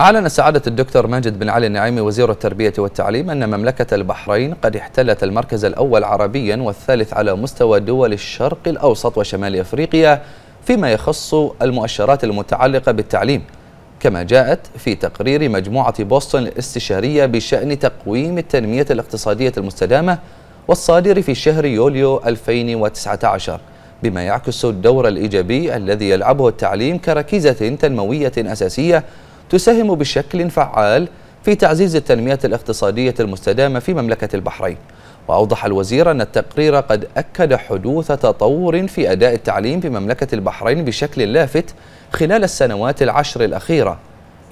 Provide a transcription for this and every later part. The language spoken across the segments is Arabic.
أعلن سعادة الدكتور ماجد بن علي النعيمي وزير التربية والتعليم أن مملكة البحرين قد احتلت المركز الأول عربيا والثالث على مستوى دول الشرق الأوسط وشمال أفريقيا فيما يخص المؤشرات المتعلقة بالتعليم كما جاءت في تقرير مجموعة بوسطن الاستشارية بشأن تقويم التنمية الاقتصادية المستدامة والصادر في شهر يوليو 2019 بما يعكس الدور الإيجابي الذي يلعبه التعليم كركيزة تنموية أساسية تساهم بشكل فعال في تعزيز التنمية الاقتصادية المستدامة في مملكة البحرين وأوضح الوزير أن التقرير قد أكد حدوث تطور في أداء التعليم في مملكة البحرين بشكل لافت خلال السنوات العشر الأخيرة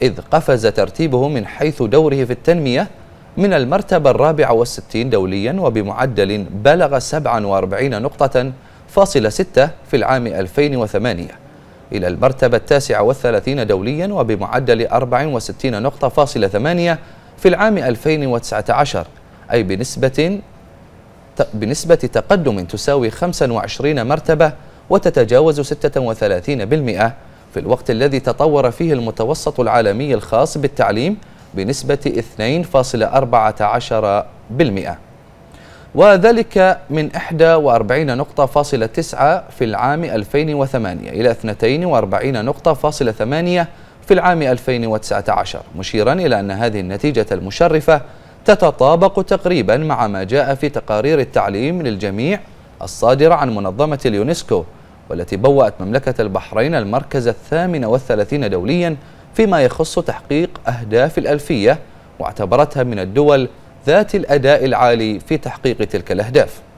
إذ قفز ترتيبه من حيث دوره في التنمية من المرتبة الرابعة والستين دوليا وبمعدل بلغ 47 نقطة فاصل ستة في العام 2008 إلى المرتبة التاسعة والثلاثين دوليا وبمعدل 64 نقطة فاصلة ثمانية في العام 2019 أي بنسبة بنسبة تقدم تساوي 25 مرتبة وتتجاوز 36% في الوقت الذي تطور فيه المتوسط العالمي الخاص بالتعليم بنسبة 2.14% وذلك من 41 نقطة فاصلة 9 في العام 2008 إلى 42 نقطة فاصلة 8 في العام 2019 مشيرا إلى أن هذه النتيجة المشرفة تتطابق تقريبا مع ما جاء في تقارير التعليم للجميع الصادرة عن منظمة اليونسكو والتي بوأت مملكة البحرين المركز الثامن والثلاثين دوليا فيما يخص تحقيق أهداف الألفية واعتبرتها من الدول ذات الأداء العالي في تحقيق تلك الأهداف